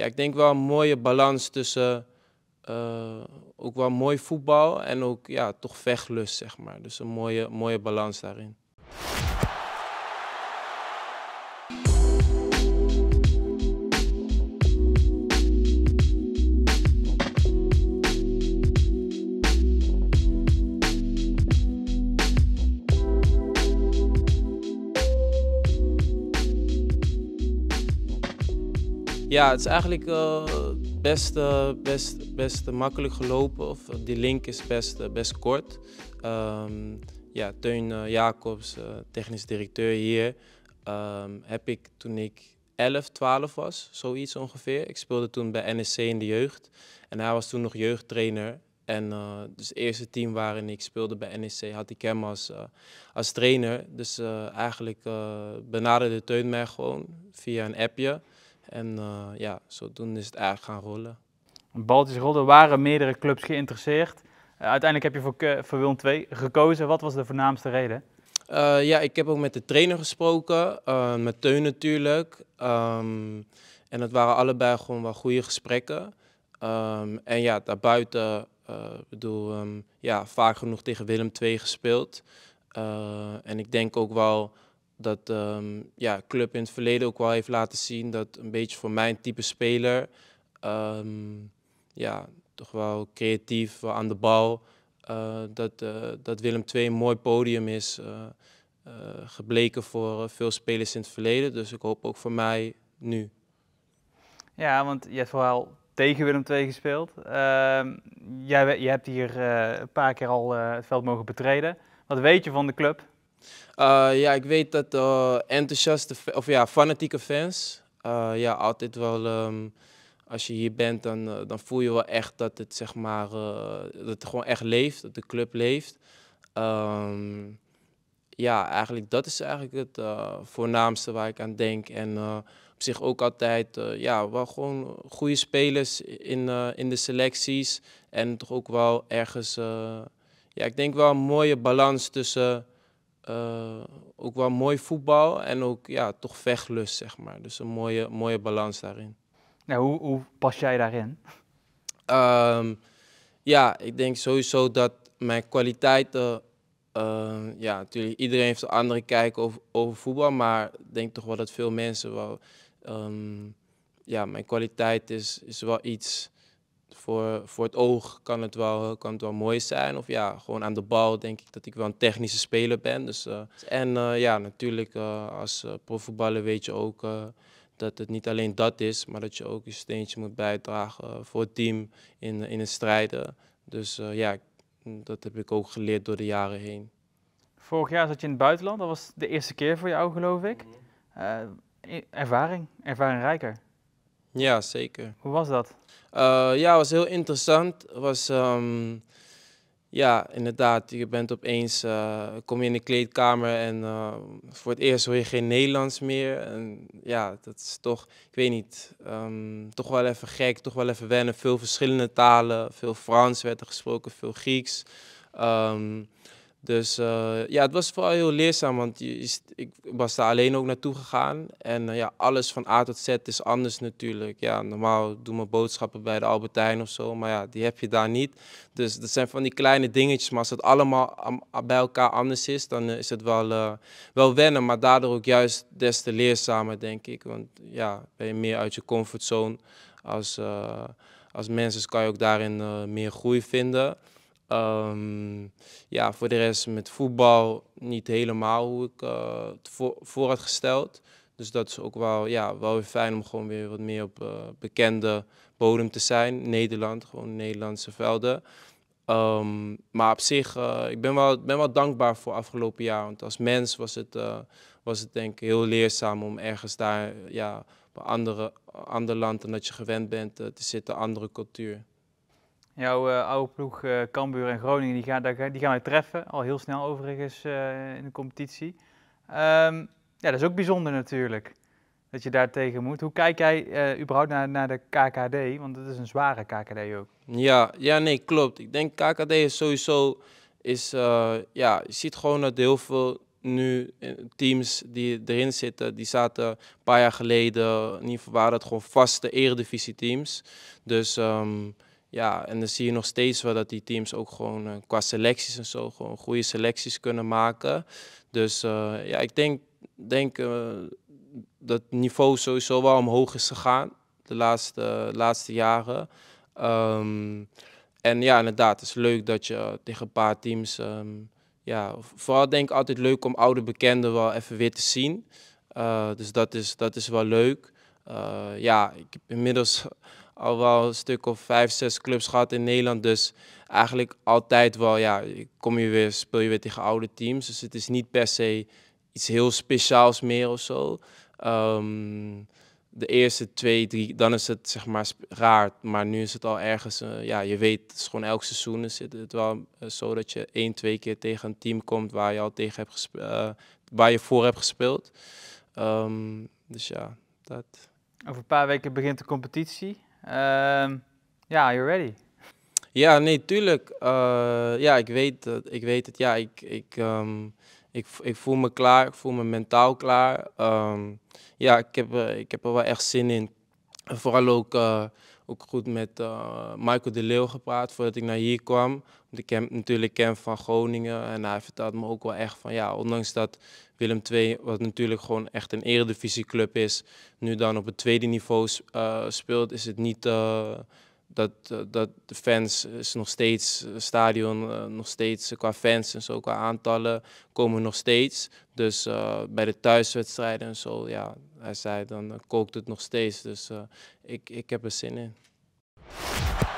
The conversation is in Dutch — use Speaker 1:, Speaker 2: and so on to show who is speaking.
Speaker 1: ja, ik denk wel een mooie balans tussen eh, ook wel mooi voetbal en ook ja, toch vechtlust, zeg maar. Dus een mooie, mooie balans daarin. Ja, het is eigenlijk uh, best, uh, best, best makkelijk gelopen. Of, eh, die link is best, best kort. Ehm, ja, Teun Jacobs, technisch directeur hier, ehm, heb ik toen ik 11, 12 was, zoiets ongeveer. Ik speelde toen bij NSC in de jeugd. En hij was toen nog jeugdtrainer. En uh, dus het eerste team waarin ik speelde bij NEC had ik hem als, als trainer. Dus eigenlijk benaderde Teun mij gewoon via een appje. En eh, ja,
Speaker 2: zodoende is het eigenlijk gaan rollen. Baltische rollen waren meerdere clubs geïnteresseerd. Eh, uiteindelijk heb je voor, voor Willem 2 gekozen. Wat was de voornaamste reden? Eh, ja, ik heb ook met
Speaker 1: de trainer gesproken, met Teun natuurlijk. Ehm, en het waren allebei gewoon wel goede gesprekken. Ehm, en ja, daarbuiten, uh, bedoel, ehm, ja, vaak genoeg tegen Willem II gespeeld. en ik denk ook wel dat um, ja, club in het verleden ook wel heeft laten zien dat een beetje voor mijn type speler, ehm, ja, toch wel creatief, wel aan de bal, eh, dat, eh, dat Willem II een mooi podium is eh, gebleken voor veel spelers in het verleden. Dus ik hoop ook voor mij nu.
Speaker 2: Ja, want je hebt vooral tegen Willem II gespeeld. Ehm, jij, je hebt hier een paar keer al het veld mogen betreden. Wat weet je van de club? Eh, ja, ik
Speaker 1: weet dat eh, enthousiaste, of ja, fanatieke fans, eh, ja, altijd wel... Ehm, als je hier bent, dan, dan voel je wel echt dat het, zeg maar, dat het gewoon echt leeft, dat de club leeft. Ehm, ja, eigenlijk dat is eigenlijk het voornaamste waar ik aan denk. En op zich ook altijd, ja, wel gewoon goede spelers in, in de selecties. En toch ook wel ergens, ja, ik denk wel een mooie balans tussen eh, ook wel mooi voetbal en ook ja, toch vechtlust, zeg maar. Dus een mooie, mooie balans daarin.
Speaker 2: Nou, hoe, hoe pas jij daarin?
Speaker 1: Ehm, ja, ik denk sowieso dat mijn kwaliteiten... Ehm, ja, natuurlijk, iedereen heeft een andere kijk over, voetbal, maar ik denk toch wel dat veel mensen wel... Ehm, ja, mijn kwaliteit is, is wel iets voor, voor het oog kan het, wel, kan het wel mooi zijn. Of ja, gewoon aan de bal denk ik dat ik wel een technische speler ben. Dus, eh, en eh, ja, natuurlijk eh, als profvoetballer weet je ook dat het niet alleen dat is, maar dat je ook je steentje moet bijdragen voor het team in, in het strijden. Dus ja,
Speaker 2: mm, dat heb ik ook geleerd door de jaren heen. Vorig jaar zat je in het buitenland, dat was de eerste keer voor jou geloof ik. Mhm. E-, ervaring, ervaring rijker. Ja,
Speaker 1: zeker. Hoe was dat? Eh, ja, het was heel interessant. Het was, ehm, ja, inderdaad, je bent opeens, eh, kom je in de kleedkamer en eh, voor het eerst hoor je geen Nederlands meer. En ja, dat is toch, ik weet niet, ehm, toch wel even gek, toch wel even wennen. Veel verschillende talen, veel Frans werd er gesproken, veel Grieks. Ehm, dus eh, ja, het was vooral heel leerzaam, want je, je, ik was daar alleen ook naartoe gegaan. En eh, ja, alles van A tot Z is anders natuurlijk. Ja, normaal doen we boodschappen bij de Albertijn of zo, maar ja, die heb je daar niet. Dus dat zijn van die kleine dingetjes, maar als het allemaal bij elkaar anders is, dan eh, is het wel, wel wennen. Maar daardoor ook juist des te leerzamer, denk ik. Want ja, ben je meer uit je comfortzone als, als mens, dus kan je ook daarin meer groei vinden. Ehm, ja, voor de rest met voetbal niet helemaal hoe ik het eh, voor, voor, had gesteld. Dus dat is ook wel, ja, wel weer fijn om gewoon weer wat meer op eh, bekende bodem te zijn. Nederland, gewoon Nederlandse velden. Ehm, maar op zich, eh, ik ben wel, ben wel dankbaar voor afgelopen jaar. Want als mens was het, was het denk ik heel leerzaam om ergens daar ja, een andere, ander land dan dat je gewend bent te zitten, andere cultuur.
Speaker 2: Jouw eh, oude ploeg uh, Cambuur en Groningen, die gaan, die gaan we treffen. Al heel snel overigens eh, in de competitie. Ehm, ja, dat is ook bijzonder natuurlijk. Dat je daar tegen moet. Hoe kijk jij überhaupt naar, naar de KKD? Want het is een zware KKD ook.
Speaker 1: Ja, ja nee, klopt. Ik denk KKD is sowieso... Is, ja, je ziet gewoon dat heel veel nu teams die erin zitten, die zaten een paar jaar geleden, in ieder geval waren het gewoon vaste eredivisie teams. Dus ehm, ja, en dan zie je nog steeds wel dat die teams ook gewoon eh, qua selecties en zo gewoon goede selecties kunnen maken. Dus eh, ja, ik denk, denk eh, dat het niveau sowieso wel omhoog is gegaan de laatste, laatste jaren. Ehm, en ja, inderdaad, het is leuk dat je tegen een paar teams... Ehm, ja, vooral denk ik altijd leuk om oude bekenden wel even weer te zien. dus dat is, dat is wel leuk. ja, ik heb inmiddels al wel een stuk of vijf, zes clubs gehad in Nederland. Dus eigenlijk altijd wel, ja, kom je weer, speel je weer tegen oude teams. Dus het is niet per se iets heel speciaals meer of zo. Ehm, de eerste twee, drie, dan is het zeg maar raar. Maar nu is het al ergens, eh, ja, je weet, het is gewoon elk seizoen is het, wel eh, zo dat je één, twee keer tegen een team komt waar je al tegen hebt gespeeld, eh, waar je voor hebt gespeeld. Ehm, dus ja,
Speaker 2: dat. Over een paar weken begint de competitie. Ehm, ja, um, you you're ready.
Speaker 1: Ja, nee, tuurlijk. Eh, ja, ik weet het. Ik weet het. Ja, ik, ik, ehm, ik, ik voel me klaar. Ik voel me mentaal klaar. Ehm, ja, ik heb, eh, ik heb er wel echt zin in. Vooral ook, eh, ook goed met uh, Michael de Leeuw gepraat voordat ik naar hier kwam. Want ik ken natuurlijk ken van Groningen. En hij vertelde me ook wel echt van ja, ondanks dat Willem II, wat natuurlijk gewoon echt een eredivisieclub is, nu dan op het tweede niveau eh, speelt, is het niet eh, dat, eh, dat de fans is nog steeds, stadion nog steeds qua fans en zo, qua aantallen komen nog steeds. Dus bij de thuiswedstrijden en zo, ja, hij zei dan kookt het nog steeds. Dus ik, ik heb er zin in.